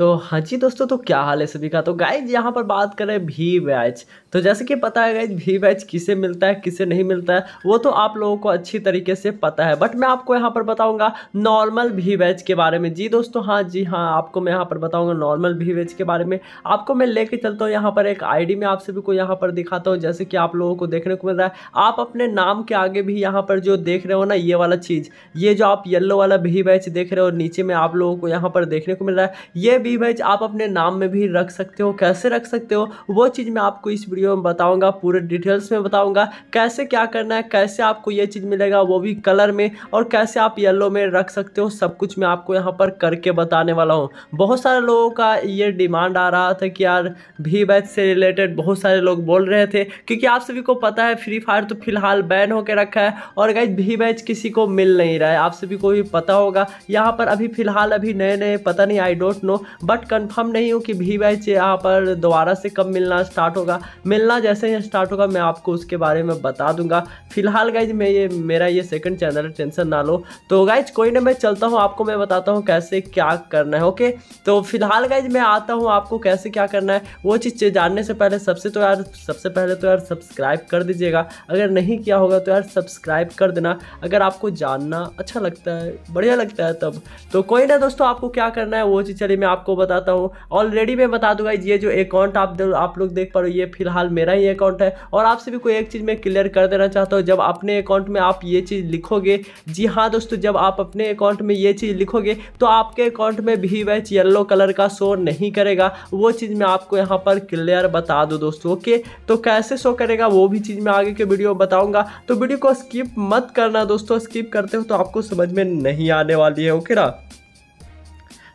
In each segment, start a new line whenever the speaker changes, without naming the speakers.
तो हाँ जी दोस्तों तो क्या हाल है सभी का तो गाइज यहाँ पर बात करें भी बैच तो जैसे कि पता है गाइज भी बैच किसे मिलता है किसे नहीं मिलता है वो तो आप लोगों को अच्छी तरीके से पता है बट मैं आपको यहाँ पर बताऊँगा नॉर्मल भी बैच के बारे में जी दोस्तों हाँ जी हाँ आपको मैं यहाँ पर बताऊँगा नॉर्मल भी बैच के बारे में आपको मैं लेके चलता हूँ यहाँ पर एक आई में आप सभी को यहाँ पर दिखाता हूँ जैसे कि आप लोगों को देखने को मिल रहा है आप अपने नाम के आगे भी यहाँ पर जो देख रहे हो ना ये वाला चीज़ ये जो आप येल्लो वाला भी बैच देख रहे हो नीचे में आप लोगों को यहाँ पर देखने को मिल रहा है ये भी हैप्पी इमेज आप अपने नाम में भी रख सकते हो कैसे रख सकते हो वो चीज़ मैं आपको इस वीडियो में बताऊँगा पूरे डिटेल्स में बताऊँगा कैसे क्या करना है कैसे आपको ये चीज़ मिलेगा वो भी कलर में और कैसे आप येलो में रख सकते हो सब कुछ मैं आपको यहाँ पर करके बताने वाला हूँ बहुत सारे लोगों का ये डिमांड आ रहा था कि यार भी बैच से रिलेटेड बहुत सारे लोग बोल रहे थे क्योंकि आप सभी को पता है फ्री फायर तो फिलहाल बैन होकर रखा है और गाइज भी बैच किसी को मिल नहीं रहा है आप सभी को भी पता होगा यहाँ पर अभी फिलहाल अभी नए नए पता नहीं I don't know but confirm नहीं हूँ कि भी वाई चे यहाँ पर दोबारा से कब मिलना स्टार्ट होगा मिलना जैसे ही स्टार्ट होगा मैं आपको उसके बारे में बता दूंगा फिलहाल गाइज मैं ये मेरा ये सेकंड चैनल है टेंशन ना लो तो गाइज कोई ना मैं चलता हूँ आपको मैं बताता हूँ कैसे क्या करना है ओके तो फिलहाल गाइज मैं आता हूँ आपको कैसे क्या करना है वो चीज़ जानने से पहले सबसे तो यार सबसे पहले तो यार सब्सक्राइब कर दीजिएगा अगर नहीं किया होगा तो यार सब्सक्राइब कर देना अगर आपको जानना अच्छा लगता है बढ़िया लगता है तब तो कोई ना दोस्तों आपको क्या करना है वो चीज़ चलिए मैं आप आपको बताता हूँ ऑलरेडी मैं बता दूंगा ये जो अकाउंट आप आप लोग देख पा रहे हो ये फिलहाल मेरा ही अकाउंट है और आपसे भी कोई एक चीज़ मैं क्लियर कर देना चाहता हूँ जब अपने अकाउंट में आप ये चीज़ लिखोगे जी हाँ दोस्तों जब आप अपने अकाउंट में ये चीज़ लिखोगे तो आपके अकाउंट में भी वैच येल्लो कलर का शो नहीं करेगा वो चीज़ मैं आपको यहाँ पर क्लियर बता दूँ दोस्तों ओके तो कैसे शो करेगा वो भी चीज़ मैं आगे के वीडियो बताऊँगा तो वीडियो को स्किप मत करना दोस्तों स्किप करते हो तो आपको समझ में नहीं आने वाली है ओके ना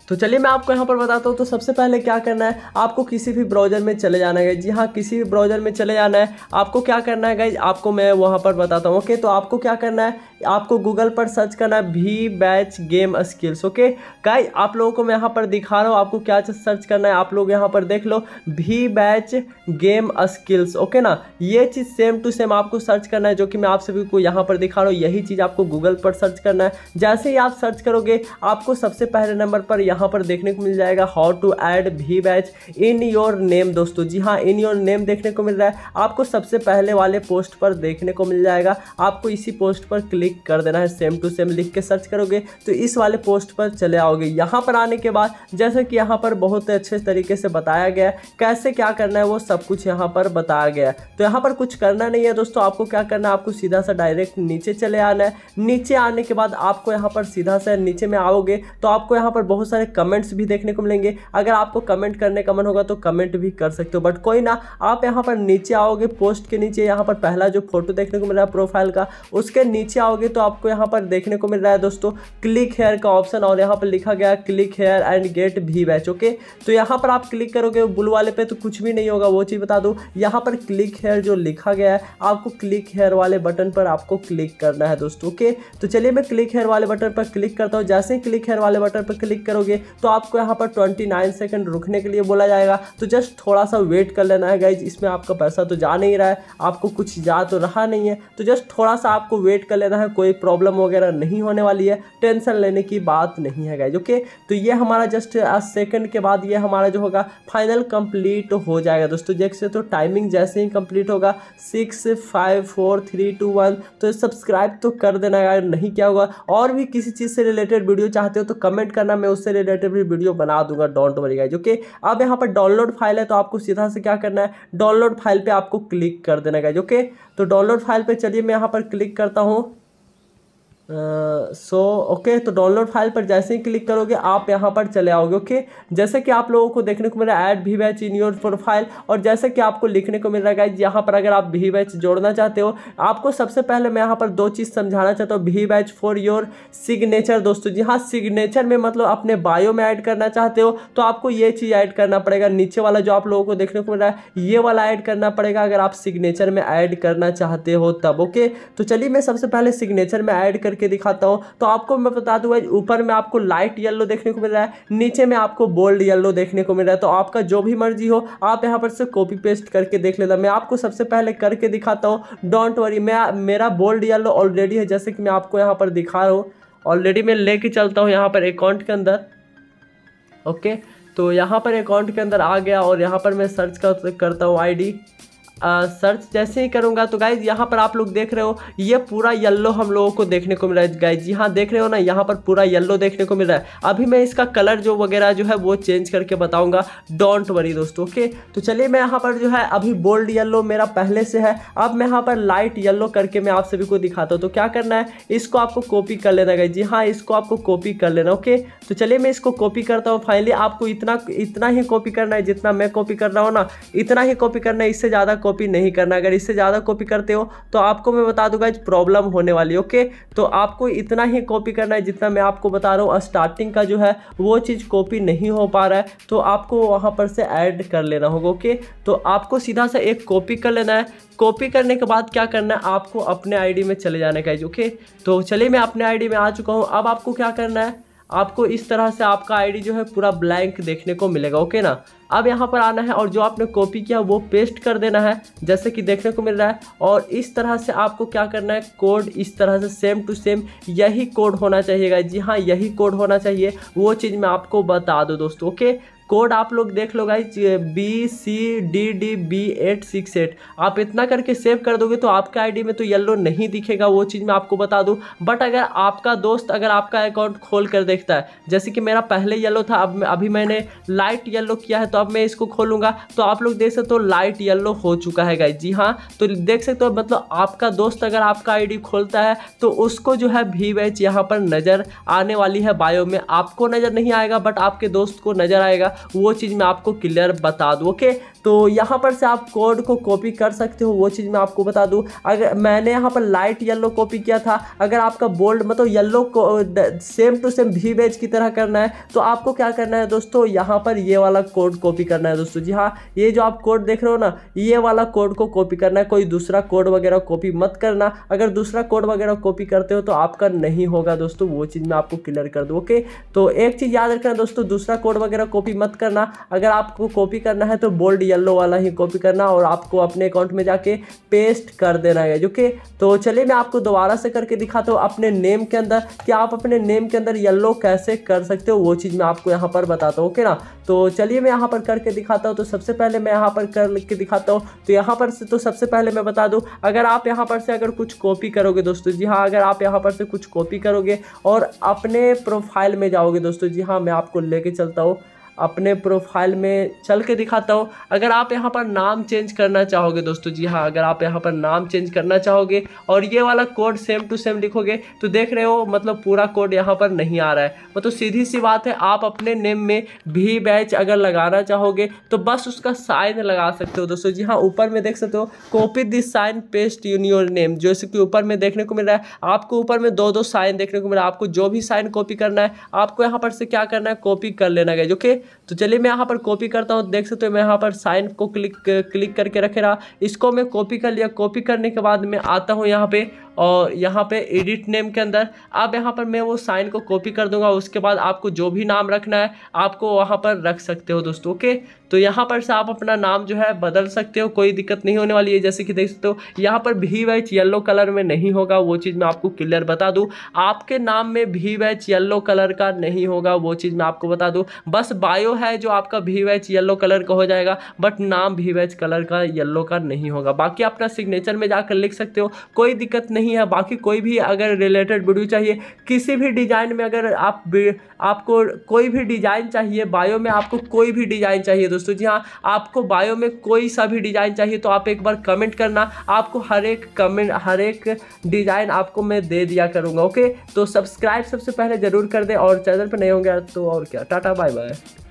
तो चलिए मैं आपको यहाँ पर बताता हूँ तो सबसे पहले क्या करना है आपको किसी भी ब्राउज़र में चले जाना है जी हाँ किसी भी ब्राउज़र में चले जाना है आपको क्या करना है गाइज आपको मैं वहाँ पर बताता हूँ ओके तो आपको क्या करना है आपको गूगल पर सर्च करना है भी बैच गेम स्किल्स ओके का आप लोगों को मैं यहाँ पर दिखा रहा हूँ आपको क्या सर्च करना है आप लोग यहाँ पर देख लो भी बैच गेम स्किल्स ओके ना ये चीज़ सेम टू सेम आपको सर्च करना है जो कि मैं आप सभी को यहाँ पर दिखा रहा हूँ यही चीज़ आपको गूगल पर सर्च करना है जैसे ही आप सर्च करोगे आपको सबसे पहले नंबर पर यहाँ पर देखने को मिल जाएगा हाउ टू एड भी बैच इन योर नेम दोस्तों जी हाँ इन योर नेम देखने को मिल रहा है आपको सबसे पहले वाले पोस्ट पर देखने को मिल जाएगा आपको इसी पोस्ट पर क्लिक क्लिक कर देना है सेम टू सेम लिख के सर्च करोगे तो इस वाले पोस्ट पर चले आओगे यहाँ पर आने के बाद जैसे कि यहाँ पर बहुत अच्छे तरीके से बताया गया है कैसे क्या करना है वो सब कुछ यहाँ पर बताया गया है तो यहाँ पर कुछ करना नहीं है दोस्तों आपको क्या करना है आपको सीधा सा डायरेक्ट नीचे चले आना है नीचे आने के बाद आपको यहाँ पर सीधा सा नीचे में आओगे तो आपको यहाँ पर बहुत सारे कमेंट्स भी देखने को मिलेंगे अगर आपको कमेंट करने का मन होगा तो कमेंट भी कर सकते हो बट कोई ना आप यहाँ पर नीचे आओगे पोस्ट के नीचे यहाँ पर पहला जो फोटो देखने को मिला प्रोफाइल का उसके नीचे आओगे जाओगे तो आपको यहाँ पर देखने को मिल रहा है दोस्तों क्लिक हेयर का ऑप्शन और यहाँ पर लिखा गया क्लिक हेयर एंड गेट भी बैच ओके तो यहाँ पर आप क्लिक करोगे ब्लू वाले पे तो कुछ भी नहीं होगा वो चीज़ बता दूँ यहाँ पर क्लिक हेयर जो लिखा गया है आपको क्लिक हेयर वाले बटन पर आपको क्लिक करना है दोस्तों ओके तो चलिए मैं क्लिक हेयर वाले बटन पर क्लिक करता हूँ जैसे ही क्लिक हेयर वाले बटन पर क्लिक करोगे तो आपको यहाँ पर ट्वेंटी सेकंड रुकने के लिए बोला जाएगा तो जस्ट थोड़ा सा वेट कर लेना है गाइज इसमें आपका पैसा तो जा नहीं रहा है आपको कुछ जा तो रहा नहीं है तो जस्ट थोड़ा सा आपको वेट कर लेना है है कोई प्रॉब्लम वगैरह नहीं होने वाली है टेंशन लेने की बात नहीं है गाइज ओके तो ये हमारा जस्ट सेकंड के बाद ये हमारा जो होगा फाइनल कंप्लीट हो जाएगा दोस्तों जैसे तो टाइमिंग जैसे ही कंप्लीट होगा six five four three two one तो सब्सक्राइब तो कर देना यार नहीं क्या होगा और भी किसी चीज़ से रिलेटेड वीडियो चाहते हो तो कमेंट करना मैं उससे रिलेटेड भी वीडियो बना दूंगा डोंट वरी गाइज ओके अब यहाँ पर डाउनलोड फाइल है तो आपको सीधा से क्या करना है डाउनलोड फाइल पर आपको क्लिक कर देना गाइज ओके तो डाउनलोड फाइल पर चलिए मैं यहाँ पर क्लिक करता हूँ so uh, okay so, okay, तो डाउनलोड फाइल पर जैसे ही क्लिक करोगे आप यहाँ पर चले आओगे ओके okay? जैसे कि आप लोगों को देखने को मिला add we badge in your profile और जैसे कि आपको लिखने को मिल रहा है यहाँ पर अगर आप वी बैच जोड़ना चाहते हो आपको सबसे पहले मैं यहाँ पर दो चीज़ समझाना चाहता हूँ we badge for your signature दोस्तों जी हाँ सिग्नेचर में मतलब अपने बायो में ऐड करना चाहते हो तो आपको ये चीज़ ऐड करना पड़ेगा नीचे वाला जो आप लोगों को देखने को मिल रहा है ये वाला ऐड करना पड़ेगा अगर आप सिग्नेचर में ऐड करना चाहते हो तब ओके तो चलिए मैं सबसे पहले सिग्नेचर में ऐड कर करके दिखाता हूँ तो आपको मैं बता दूँ ऊपर में आपको लाइट येल्लो देखने को मिल रहा है नीचे में आपको बोल्ड येल्लो देखने को मिल रहा है तो आपका जो भी मर्जी हो आप यहाँ पर से कॉपी पेस्ट करके देख लेता मैं आपको सबसे पहले करके दिखाता हूँ डोंट वरी मैं मेरा बोल्ड येल्लो ऑलरेडी है जैसे कि मैं आपको यहाँ पर दिखा रहा हूँ ऑलरेडी मैं लेके चलता हूँ यहाँ पर अकाउंट के अंदर ओके तो यहाँ पर अकाउंट के अंदर आ गया और यहाँ पर मैं सर्च करता हूँ आईडी सर्च जैसे ही करूँगा तो गाइज यहाँ पर आप लोग देख रहे हो ये पूरा येल्लो हम लोगों को देखने को मिल रहा है गाइज यहाँ देख रहे हो ना यहाँ पर पूरा येल्लो देखने को मिल रहा है अभी मैं इसका कलर जो वगैरह जो है वो चेंज करके बताऊँगा डोंट वरी दोस्तों ओके तो चलिए मैं यहाँ पर जो है अभी बोल्ड येल्लो मेरा पहले से है अब मैं यहाँ पर लाइट येल्लो करके मैं आप सभी को दिखाता हूँ तो क्या करना है इसको आपको कॉपी कर लेना गाइज जी हाँ इसको आपको कॉपी कर लेना ओके तो चलिए मैं इसको कॉपी करता हूँ फाइनली आपको इतना इतना ही कॉपी करना है जितना मैं कॉपी कर रहा हूँ ना इतना ही कॉपी करना है इससे ज़्यादा कॉपी नहीं करना अगर इससे ज़्यादा कॉपी करते हो तो आपको मैं बता दूंगा इस प्रॉब्लम होने वाली ओके तो आपको इतना ही कॉपी करना है जितना मैं आपको बता रहा हूँ स्टार्टिंग का जो है वो चीज़ कॉपी नहीं हो पा रहा है तो आपको वहाँ पर से ऐड कर लेना होगा ओके तो आपको सीधा सा एक कॉपी कर लेना है कॉपी करने के बाद क्या करना है आपको अपने आईडी में चले जाने का ओके तो चलिए मैं अपने आईडी में आ चुका हूँ अब आपको क्या करना है आपको इस तरह से आपका आईडी जो है पूरा ब्लैंक देखने को मिलेगा ओके ना अब यहाँ पर आना है और जो आपने कॉपी किया वो पेस्ट कर देना है जैसे कि देखने को मिल रहा है और इस तरह से आपको क्या करना है कोड इस तरह से सेम टू सेम यही कोड होना चाहिएगा जी हाँ यही कोड होना चाहिए वो चीज़ मैं आपको बता दूँ दोस्तों ओके कोड आप लोग देख लो guys B C D D B eight six eight आप इतना करके सेव कर दोगे तो आपका आईडी में तो येलो नहीं दिखेगा वो चीज़ मैं आपको बता दूँ बट अगर आपका दोस्त अगर आपका अकाउंट खोल कर देखता है जैसे कि मेरा पहले येलो था अब अभी मैंने लाइट येलो किया है तो अब मैं इसको खोलूँगा तो आप लोग देख सकते हो लाइट येल्लो हो चुका है गाइज जी हाँ तो देख सकते हो मतलब आपका दोस्त अगर आपका आई खोलता है तो उसको जो है भी वैच यहाँ पर नज़र आने वाली है बायो में आपको नज़र नहीं आएगा बट आपके दोस्त को नज़र आएगा वो चीज़ मैं आपको क्लियर बता दूँ ओके तो यहाँ पर से आप कोड को कॉपी कर सकते हो वो चीज़ मैं आपको बता दूँ अगर मैंने यहाँ पर लाइट येलो कॉपी किया था अगर आपका बोल्ड मतलब येलो को सेम टू सेम भी बेज की तरह करना है तो आपको क्या करना है दोस्तों यहाँ पर ये वाला कोड कॉपी करना है दोस्तों जी हाँ ये जो आप कोड देख रहे हो ना ये वाला कोड को कॉपी करना है कोई दूसरा कोड वगैरह कॉपी मत करना अगर दूसरा कोड वगैरह कॉपी करते हो तो आपका नहीं होगा दोस्तों वो चीज़ मैं आपको क्लियर कर दूँ ओके तो एक चीज़ याद रखना दोस्तों दूसरा कोड वगैरह कॉपी मत करना अगर आपको कॉपी करना है तो बोल्ड येलो वाला ही कॉपी करना और आपको अपने अकाउंट में जाके पेस्ट कर देना है ओके तो चलिए मैं आपको दोबारा से करके दिखाता हूँ अपने नेम के अंदर कि आप अपने नेम के अंदर येल्लो कैसे कर सकते हो वो चीज़ मैं आपको यहाँ पर बताता हूँ ओके ना तो चलिए मैं यहाँ पर करके दिखाता हूँ तो सबसे पहले मैं यहाँ पर करके दिखाता हूँ तो यहाँ पर से तो सबसे पहले मैं बता दूँ अगर आप यहाँ पर से अगर कुछ कॉपी करोगे दोस्तों जी हाँ अगर आप यहाँ पर से कुछ कॉपी करोगे और अपने प्रोफाइल में जाओगे दोस्तों जी हाँ मैं आपको लेके चलता हूँ अपने प्रोफाइल में चल के दिखाता हूँ अगर आप यहाँ पर नाम चेंज करना चाहोगे दोस्तों जी हाँ अगर आप यहाँ पर नाम चेंज करना चाहोगे और ये वाला कोड सेम टू सेम लिखोगे तो देख रहे हो मतलब पूरा कोड यहाँ पर नहीं आ रहा है मतलब सीधी सी बात है आप अपने नेम में भी बैच अगर लगाना चाहोगे तो बस उसका साइन लगा सकते हो दोस्तों जी हाँ ऊपर में देख सकते हो copy this sign paste in your name जैसे कि ऊपर में देखने को मिल रहा है आपको ऊपर में दो दो साइन देखने को मिल रहा है आपको जो भी साइन कॉपी करना है आपको यहाँ पर से क्या करना है कॉपी कर लेना है जो कि तो चलिए मैं यहाँ पर कॉपी करता हूँ देख सकते हो मैं यहाँ पर साइन को क्लिक क्लिक करके रखे रहा इसको मैं कॉपी कर लिया कॉपी करने के बाद मैं आता हूँ यहाँ पे और यहाँ पे एडिट नेम के अंदर अब यहाँ पर मैं वो साइन को कॉपी कर दूंगा उसके बाद आपको जो भी नाम रखना है आपको वहाँ पर रख सकते हो दोस्तों ओके तो यहाँ पर से आप अपना नाम जो है बदल सकते हो कोई दिक्कत नहीं होने वाली है जैसे कि देख सकते हो यहाँ पर भी वैच येल्लो कलर में नहीं होगा वो चीज़ मैं आपको क्लियर बता दूँ आपके नाम में भी वैच येल्लो कलर का नहीं होगा वो चीज़ मैं आपको बता दूँ बस बायो है जो आपका वी वैच येलो कलर का हो जाएगा बट नाम भी वैच कलर का येलो का नहीं होगा बाकी अपना सिग्नेचर में जाकर लिख सकते हो कोई दिक्कत नहीं है बाकी कोई भी अगर रिलेटेड वीडियो चाहिए किसी भी डिज़ाइन में अगर आप आपको कोई भी डिज़ाइन चाहिए बायो में आपको कोई भी डिज़ाइन चाहिए दोस्तों जी हाँ आपको बायो में कोई सा भी डिज़ाइन चाहिए तो आप एक बार कमेंट करना आपको हर एक कमेंट हर एक डिज़ाइन आपको मैं दे दिया करूँगा ओके तो सब्सक्राइब सबसे पहले ज़रूर कर दें और चैनल पर नहीं होंगे तो और क्या टाटा बाय बाय